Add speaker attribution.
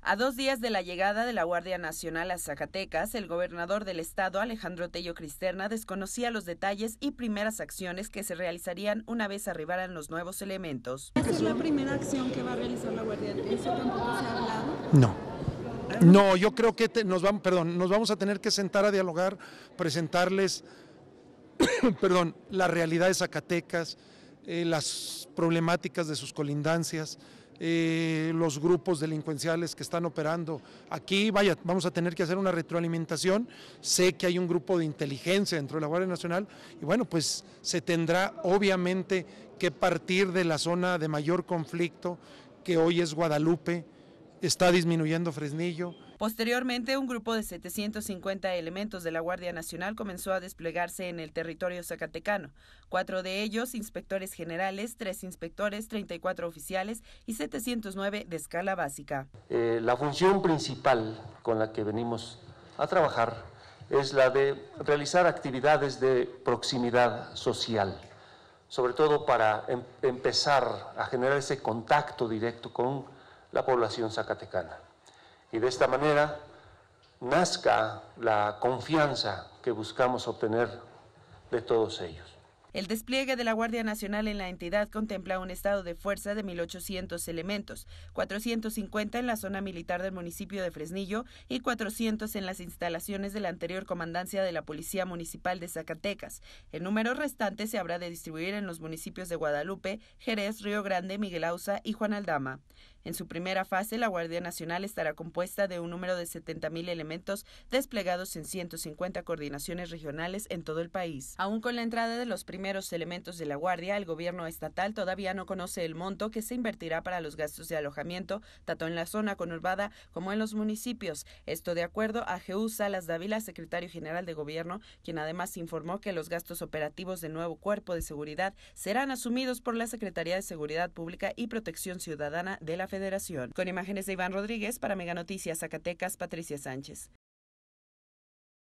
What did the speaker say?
Speaker 1: A dos días de la llegada de la Guardia Nacional a Zacatecas, el gobernador del estado, Alejandro Tello Cristerna, desconocía los detalles y primeras acciones que se realizarían una vez arribaran los nuevos elementos. es la primera acción que va a realizar la Guardia?
Speaker 2: No. No, yo creo que nos, vamos, perdón, nos vamos a tener que sentar a dialogar, presentarles perdón, la realidad de Zacatecas, eh, las problemáticas de sus colindancias, eh, los grupos delincuenciales que están operando aquí. Vaya, vamos a tener que hacer una retroalimentación. Sé que hay un grupo de inteligencia dentro de la Guardia Nacional y bueno, pues se tendrá obviamente que partir de la zona de mayor conflicto que hoy es Guadalupe está disminuyendo Fresnillo.
Speaker 1: Posteriormente, un grupo de 750 elementos de la Guardia Nacional comenzó a desplegarse en el territorio zacatecano. Cuatro de ellos, inspectores generales, tres inspectores, 34 oficiales y 709 de escala básica.
Speaker 3: Eh, la función principal con la que venimos a trabajar es la de realizar actividades de proximidad social sobre todo para em-, empezar a generar ese contacto directo con la población zacatecana. Y de esta manera nazca la confianza que buscamos obtener de todos ellos.
Speaker 1: El despliegue de la Guardia Nacional en la entidad contempla un estado de fuerza de 1.800 elementos, 450 en la zona militar del municipio de Fresnillo y 400 en las instalaciones de la anterior comandancia de la Policía Municipal de Zacatecas. El número restante se habrá de distribuir en los municipios de Guadalupe, Jerez, Río Grande, Miguel Ausa y Juan Aldama. En su primera fase, la Guardia Nacional estará compuesta de un número de 70.000 elementos desplegados en 150 coordinaciones regionales en todo el país. Aún con la entrada de los primeros elementos de la Guardia, el gobierno estatal todavía no conoce el monto que se invertirá para los gastos de alojamiento, tanto en la zona conurbada como en los municipios. Esto de acuerdo a Jeúl Salas Dávila, secretario general de gobierno, quien además informó que los gastos operativos del nuevo cuerpo de seguridad serán asumidos por la Secretaría de Seguridad Pública y Protección Ciudadana de la Federación. Con imágenes de Iván Rodríguez para Noticias Zacatecas, Patricia Sánchez.